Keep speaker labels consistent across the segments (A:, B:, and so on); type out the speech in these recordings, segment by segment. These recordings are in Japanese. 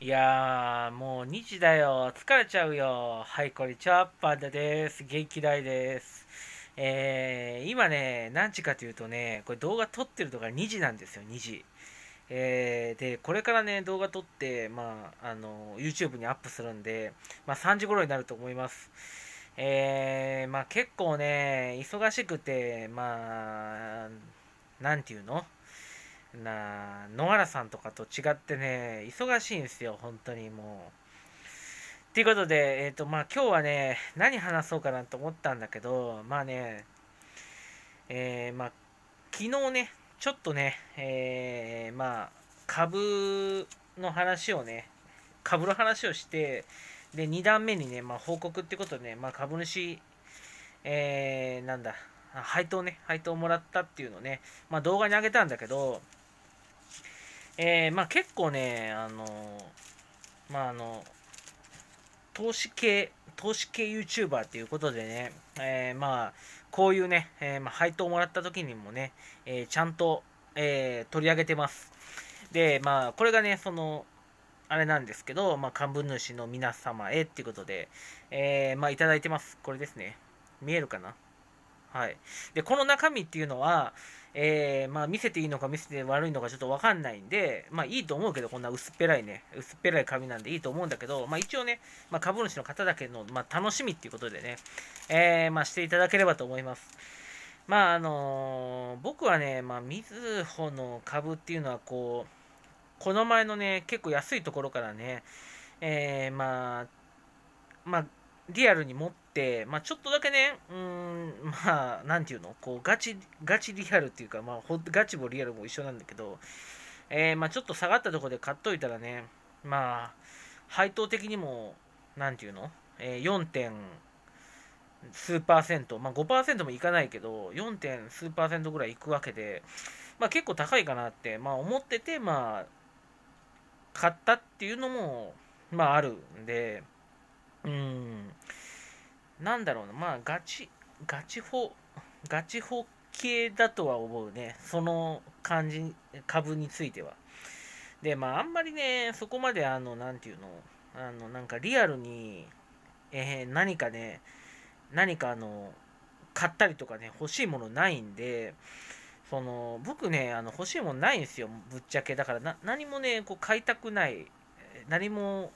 A: いやもう2時だよ。疲れちゃうよ。はい、こんにちは。パンダです。元気ないです。えー、今ね、何時かというとね、これ動画撮ってるのが2時なんですよ、2時。えー、で、これからね、動画撮って、まあ、あの、YouTube にアップするんで、まあ、3時頃になると思います。えー、まあ、結構ね、忙しくて、まあ、なんていうのな野原さんとかと違ってね忙しいんですよ本当にもう。ということで、えっ、ー、と、まあ、今日はね、何話そうかなと思ったんだけど、まあね、えー、まあ、昨日ね、ちょっとね、えー、まあ、株の話をね、株の話をして、で、2段目にね、まあ、報告ってことでね、まあ、株主、えー、なんだ、配当ね、配当をもらったっていうのね、まあ、動画にあげたんだけど、えー、まあ結構ね、あのまああの、投資系、投資系 YouTuber っていうことでね、えー、まあ、こういうね、えー、まあ、配当をもらった時にもね、えー、ちゃんと、え取り上げてます。で、まあ、これがね、その、あれなんですけど、まあ、幹部主の皆様へっていうことで、えまあ、いただいてます。これですね。見えるかなはい。で、この中身っていうのは、えー、まあ、見せていいのか見せて悪いのかちょっとわかんないんで、まあ、いいと思うけど、こんな薄っぺらいね、薄っぺらい紙なんでいいと思うんだけど、まあ、一応ね、まあ、株主の方だけの、まあ、楽しみっていうことでね、えー、まあ、していただければと思います。まあ、あのー、僕はね、まあ、みずほの株っていうのは、こう、この前のね、結構安いところからね、えまあ、まあリアルに持って、まあ、ちょっとだけね、うん、まあ、なんていうの、こう、ガチ、ガチリアルっていうか、まあ、ほガチもリアルも一緒なんだけど、えー、まあ、ちょっと下がったところで買っといたらね、まあ、配当的にも、なんていうの、えー、4. 点数パーセント、まあ、5%もいかないけど、4. 点数パーセントぐらいいくわけで、まあ、結構高いかなって、まあ、思ってて、まあ、買ったっていうのも、まあ、あるんで、うんなんだろうなまあガチガチホガチホ系だとは思うねその感じ株についてはでまああんまりねそこまであの何て言うのあのなんかリアルに、えー、何かね何かあの買ったりとかね欲しいものないんでその僕ねあの欲しいものないんですよぶっちゃけだから何もねこう買いたくない何も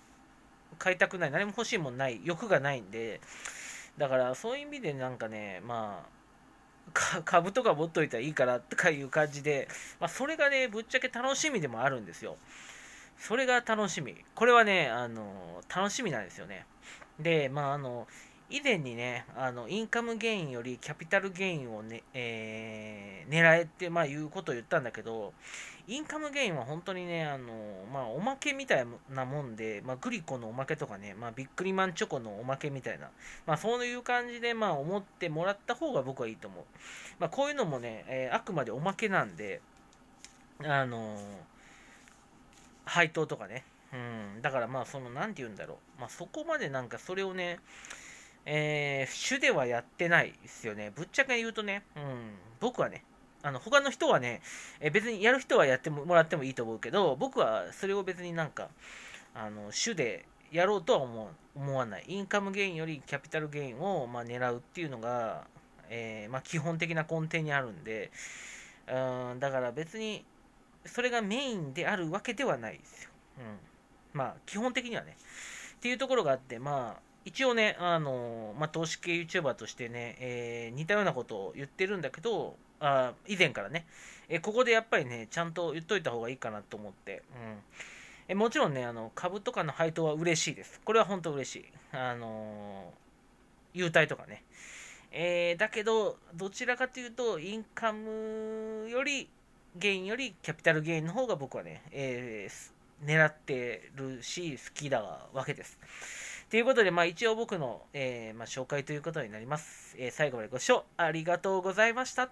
A: 買いたくない何も欲しいもんない欲がないんでだからそういう意味でなんかねまあ株とか持っといたらいいからとかいう感じで、まあ、それがねぶっちゃけ楽しみでもあるんですよそれが楽しみこれはねあの楽しみなんですよねでまああの以前にね、あのインカムゲインよりキャピタルゲインをね、えー、狙えって、まあ、いうことを言ったんだけど、インカムゲインは本当にね、あのまあ、おまけみたいなもんで、まあ、グリコのおまけとかね、まあ、ビックリマンチョコのおまけみたいな、まあ、そういう感じで、まあ、思ってもらった方が僕はいいと思う。まあ、こういうのもね、えー、あくまでおまけなんで、あの配当とかね、うん、だからまあ、その、なんて言うんだろう、まあ、そこまでなんかそれをね、えー、主ではやってないですよね。ぶっちゃけ言うとね、うん、僕はね、あの他の人はね、え別にやる人はやってもらってもいいと思うけど、僕はそれを別になんか、あの主でやろうとは思思わない。インカムゲインよりキャピタルゲインを、まあ、狙うっていうのが、えー、まあ、基本的な根底にあるんで、うん、だから別にそれがメインであるわけではないですよ。うん、まあ基本的にはね。っていうところがあって、まあ、一応ね、あのまあ、投資系 YouTuber としてね、えー、似たようなことを言ってるんだけど、あ以前からね、えー、ここでやっぱりね、ちゃんと言っといた方がいいかなと思って、うんえー、もちろんねあの、株とかの配当は嬉しいです。これは本当嬉しい。あの優待とかね。えだけど、どちらかというと、インカムより、ゲインよりキャピタルゲインの方が僕はね、え狙ってるし、好きだわけです。ということで、まあ、一応僕の、えー、まあ、紹介ということになります。えー、最後までご視聴ありがとうございました。